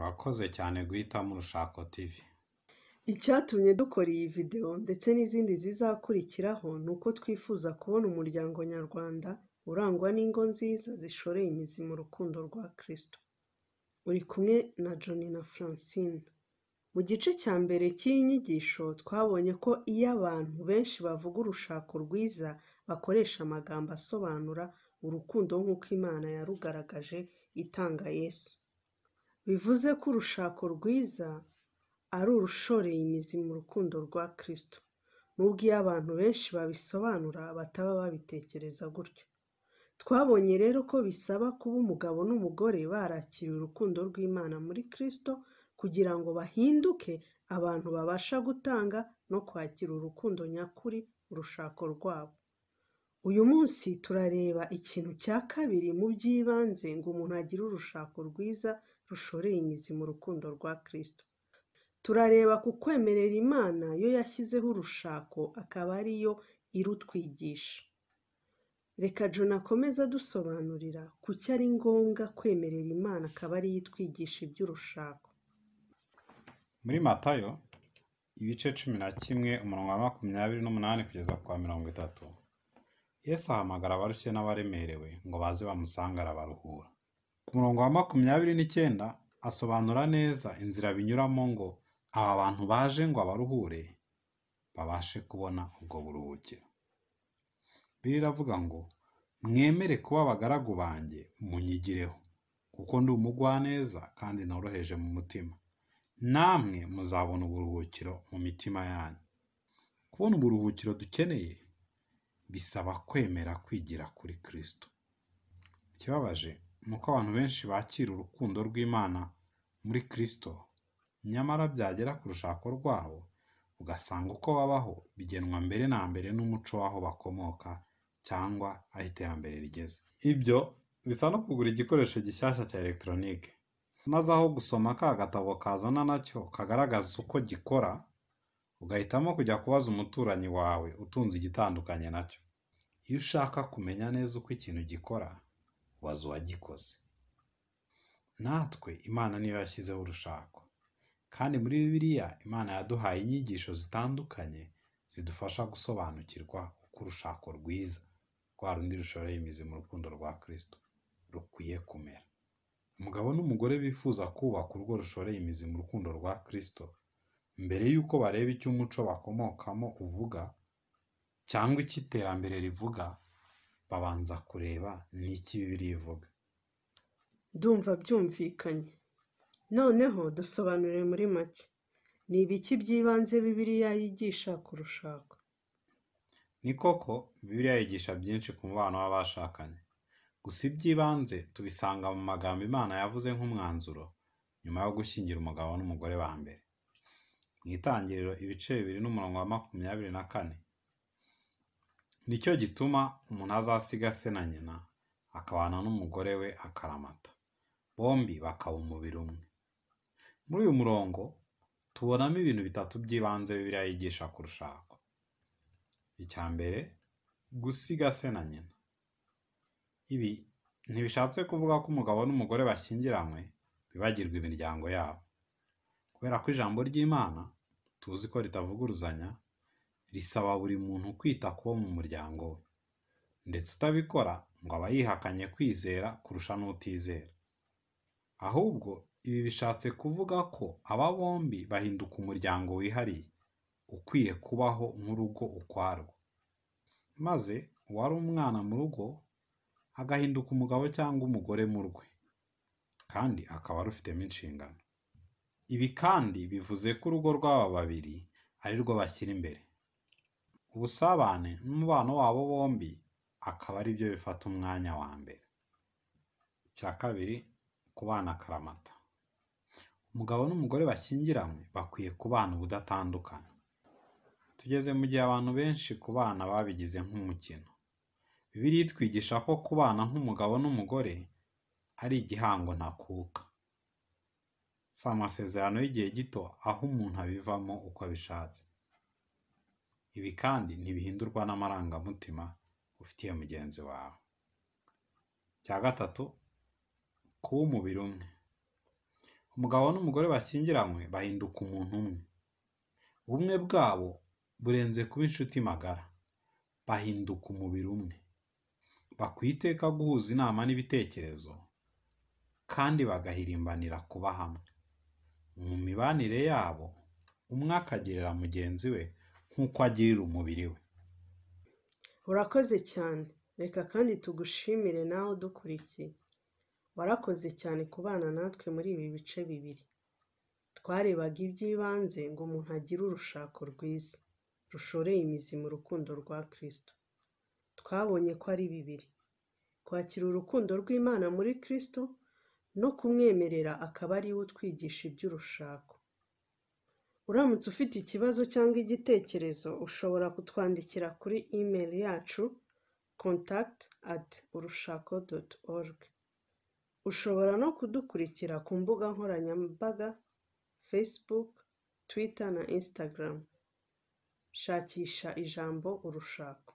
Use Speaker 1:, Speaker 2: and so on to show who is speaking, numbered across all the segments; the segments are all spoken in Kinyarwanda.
Speaker 1: Urakoze cyane guhitamo urushako TV.
Speaker 2: Icyatumye dukora iyi video ndetse n'izindi zizakurikiraho ni uko twifuza kubona umuryango nyarwanda urangwa n'ingo nziza zishoreye imizi mu rukundo rwa Kristo. Uri kumwe na John na Francine. Mu gice cya mbere cy'iyi nyigisho twabonye ko iyo abantu benshi bavuga urushako rwiza bakoresha amagambo asobanura urukundo nk'uko Imana yarugaragaje itanga Yesu. bivuze ko urushako rwiza ari urushoreye imizi mu rukundo rwa Kristo. Nubwo iyo abantu benshi babisobanura bataba babitekereza gutyo. Twabonye rero ko bisaba kuba umugabo n'umugore barakiriye urukundo rw'Imana muri Kristo kugira ngo bahinduke abantu babasha gutanga no kwakira urukundo nyakuri, urushako rwabo. Uyu munsi turareba ikintu cya kabiri mu by'ibanze ngo umuntu agire urushako rwiza rushoreye imizi mu rukundo rwa Kristo. Turareba ku kwemerera Imana yo yashyizeho urushako akaba ari yo irutwigisha. Reka John akomeze adusobanurira kuki ari ngombwa kwemerera Imana akaba ari yo itwigisha iby'urushako.
Speaker 1: Muri Matayo ibice cumi na kimwe umunwa wa makumyabiri n'umunani kugeza ku wa mirongo itatu Yesu ahamagara abarushye n'abaremerewe ngo baze bamusange arabaruhura. Ku murongo wa makumyabiri n'icyenda asobanura neza inzira binyuramo ngo aba bantu baje ngo abaruhure babashe kubona ubwo buruhukiro. Bibiri ngo mwemere kuba abagaragu banjye munyigireho kuko ndi umugwaneza kandi noroheje mu mutima namwe muzabona uburuhukiro mu mitima yanyu. Kubona uburuhukiro dukeneye bisaba kwemera kwigira kuri Kristo. Ikibabaje ni uko abantu benshi bakira urukundo rw'Imana muri Kristo, nyamara byagera ku rushako rwabo ugasanga uko babaho bigenwa mbere na mbere n'umuco w'aho bakomoka cyangwa aho iterambere rigeze. Ibyo bisa no kugura igikoresho gishyashya cya elegitoronike, maze aho gusoma ka gatabo kazana nacyo kagaragaza uko gikora ugahitamo kujya kubaza umuturanyi wawe utunze igitandukanye na Iyo ushaka kumenya neza uko ikintu gikora, ubaza uwagikoze. Natwe Imana ni yo yashyizeho urushako. Kandi muri Bibiliya Imana yaduhaye inyigisho zitandukanye zidufasha gusobanukirwa uko urushako rwiza, rwa rundi rushoreye imizi mu rukundo rwa Kristo, rukwiye kumera. Umugabo n'umugore bifuza kubaka urwo rushoreye imizi mu rukundo rwa Kristo mbere y'uko bareba icyo umuco bakomokamo uvuga cyangwa icyo iterambere rivuga babanza kureba n'icyo Bibiliya ivuga
Speaker 2: ndumva byumvikanye noneho dusobanurire muri make ni ibiki by'ibanze Bibiliya yigisha kurushako
Speaker 1: ni koko Bibiliya yigisha byinshi ku mubano w'abashakanye gusa iby'ibanze tubisanga mu magambo Imana yavuze nk'umwanzuro nyuma yo gushyingira umugabo n'umugore ba mbere mu itangiriro ibice bibiri n'umurongo wa makumyabiri na kane. Ni cyo gituma umuntu azasiga se na nyina, akabana n'umugore we akaramata, bombi bakaba umubiri umwe. Muri uyu murongo tubonamo ibintu bitatu by'ibanze Bibiliya yigisha ku Icya mbere, gusiga se na nyina. Ibi ntibishatse kuvuga ko umugabo n'umugore bashyingiranywe bibagirwa imiryango yabo. Kubera ko ijambo ry'Imana tuzi ko ritavuguruzanya, risaba buri muntu kwita ku bo mu muryango we, ndetse utabikora ngo aba yihakanye kwizera kurusha n'utizera. Ahubwo ibi bishatse kuvuga ko aba bombi bahinduka umuryango wihariye, ukwiye kubaho nk'urugo ukwarwo, maze uwari umwana mu rugo agahinduka umugabo cyangwa umugore mu rwe, kandi akaba rufitemo inshingano. Ibi kandi bivuze ko urugo rw'aba babiri ari rwo bashyira imbere. Ubusabane n'umubano wabo bombi akaba ari byo bifata umwanya wa mbere. Icya kabiri kubana karamata Umugabo n'umugore bashyingiranywe bakwiye kubana ubudatandukana. Tugeze mu gihe abantu benshi kubana babigize nk'umukino. Bibiliya itwigisha ko kubana nk'umugabo n'umugore ari igihango ntakuka. si amasezerano y'igihe gito aho umuntu abivamo uko abishatse ibi kandi ntibihindurwa n'amarangamutima ufitiye mugenzi wawe cya gatatu kuba umubiri umwe umugabo n'umugore bashyingiranywe bahinduka umuntu umwe ubumwe bwabo burenze kuba inshuti magara bahinduka umubiri umwe bakwiye iteka guhuza inama n'ibitekerezo kandi bagahirimbanira kuba hamwe mu mibanire yabo umwe akagirira mugenzi we nk'uko agirira umubiri we
Speaker 2: urakoze cyane reka kandi tugushimire nawe udukurikiye warakoze cyane kubana natwe muri ibi bice bibiri twarebaga iby'ibanze ngo umuntu agire urushako rwiza rushoreye imizi mu rukundo rwa kirisito twabonye ko ari bibiri kwakira urukundo rw'imana muri kirisito no kumwemerera akaba ari we utwigisha iby'urushako. Uramutse ufite ikibazo cyangwa igitekerezo ushobora kutwandikira kuri email yacu contact at urushako doti org. Ushobora no kudukurikira ku mbuga nkoranyambaga Facebook, Twitter na Instagram. Shakisha ijambo urushako.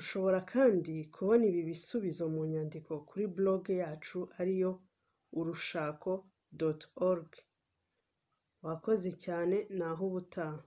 Speaker 2: Ushobora kandi kubona ibi bisubizo mu nyandiko kuri blog yacu ariyo urushako.org Wakoze cyane naho ubutaha